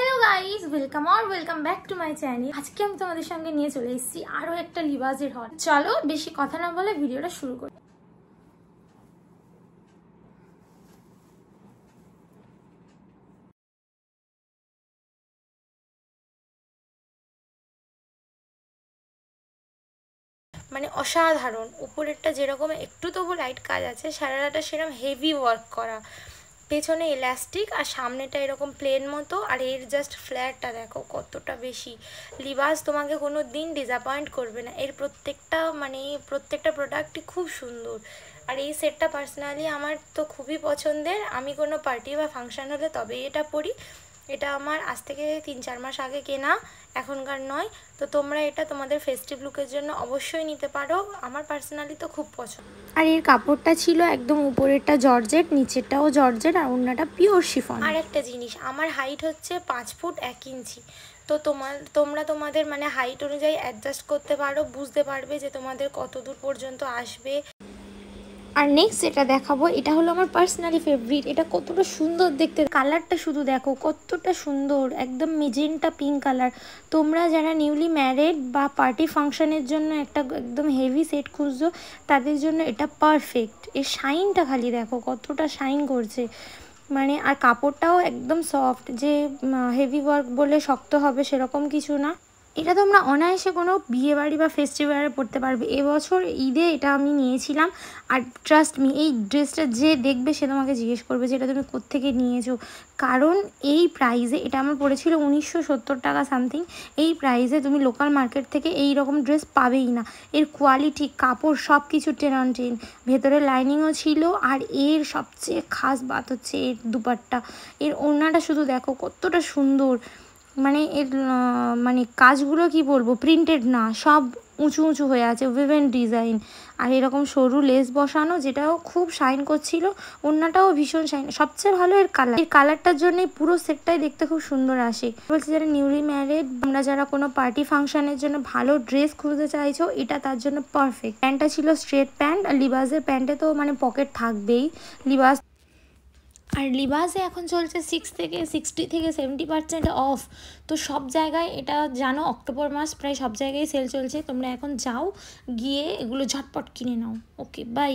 hello guys welcome আর welcome back to my channel আজকে আমি তোমাদের সঙ্গে নিয়ে চলে এসেছি আরও একটা লিবাজের হল চলো বেশি কথা না বলে ভিডিওটা শুরু করি মানে অসাধারণ উপরেরটা যেরকম একটু তবু লাইট কাজ আছে সারাটা সেরকম হেভি ওয়ার্ক করা পেছনে ইলাস্টিক আর সামনেটা এরকম প্লেন মতো আর এর জাস্ট ফ্ল্যাটটা দেখো কতটা বেশি লিবাস তোমাকে কোনো দিন ডিসঅ্যাপয়েন্ট করবে না এর প্রত্যেকটা মানে প্রত্যেকটা প্রোডাক্টই খুব সুন্দর আর এই সেটটা পার্সোনালি আমার তো খুবই পছন্দের আমি কোনো পার্টি বা ফাংশান হলে তবেই এটা পরি এটা আমার আজ থেকে তিন চার মাস আগে কেনা এখনকার নয় তো তোমরা এটা তোমাদের ফেস্টিভ লুকের জন্য অবশ্যই নিতে পারো আমার পার্সোনালি তো খুব পছন্দ আর এর কাপড়টা ছিল একদম উপরেরটা জর্জেট নিচেরটাও জর্জেট আর অন্যটা পিওর শিফন আর একটা জিনিস আমার হাইট হচ্ছে পাঁচ ফুট এক ইঞ্চি তো তোমার তোমরা তোমাদের মানে হাইট অনুযায়ী অ্যাডজাস্ট করতে পারো বুঝতে পারবে যে তোমাদের কত দূর পর্যন্ত আসবে আর নেক্সট যেটা দেখাবো এটা হলো আমার পার্সোনালি ফেভারিট এটা কতটা সুন্দর দেখতে কালারটা শুধু দেখো কতটা সুন্দর একদম মেজেন্টা পিঙ্ক কালার তোমরা যারা নিউলি ম্যারেড বা পার্টি ফাংশনের জন্য একটা একদম হেভি সেট খুঁজছো তাদের জন্য এটা পারফেক্ট এর শাইনটা খালি দেখো কতটা শাইন করছে মানে আর কাপড়টাও একদম সফট যে হেভি ওয়ার্ক বলে শক্ত হবে সেরকম কিছু না এটা তোমরা অনায়াসে কোনো বিয়েবাড়ি বা ফেস্টিভ্যালে পড়তে পারবে এবছর ঈদে এটা আমি নিয়েছিলাম আর ট্রাস্ট মি এই ড্রেসটা যে দেখবে সে তোমাকে জিজ্ঞেস করবে যে এটা তুমি কোত্থেকে নিয়েছো কারণ এই প্রাইজে এটা আমার পড়েছিল উনিশশো টাকা সামথিং এই প্রাইজে তুমি লোকাল মার্কেট থেকে এই রকম ড্রেস পাবেই না এর কোয়ালিটি কাপড় সব কিছু টেন অন টেন ভেতরে লাইনিংও ছিল আর এর সবচেয়ে খাস বাত হচ্ছে এর দুপাট্টা এর ওড়নাটা শুধু দেখো কতটা সুন্দর মানে এর মানে কাজগুলো কি বলবো প্রিন্টেড না সব উঁচু উঁচু হয়ে আছে উইভেন ডিজাইন আর এরকম সরু লেস বসানো যেটাও খুব শাইন করছিল অন্যটাও ভীষণ শাইন সবচেয়ে ভালো এর কালার এর কালারটার জন্যই পুরো সেটটাই দেখতে খুব সুন্দর আসে বলছি যারা নিউলি ম্যারেড আমরা যারা কোনো পার্টি ফাংশনের জন্য ভালো ড্রেস খুঁজতে চাইছো এটা তার জন্য পারফেক্ট প্যান্টটা ছিল স্ট্রেট প্যান্ট আর লিবাসের প্যান্টে তো মানে পকেট থাকবেই লিবাস আর লিবাসে এখন চলছে সিক্স থেকে সিক্সটি থেকে সেভেন্টি পার্সেন্ট অফ তো সব জায়গায় এটা জানো অক্টোবর মাস প্রায় সব জায়গায় সেল চলছে তোমরা এখন যাও গিয়ে এগুলো ঝটপট কিনে নাও ওকে বাই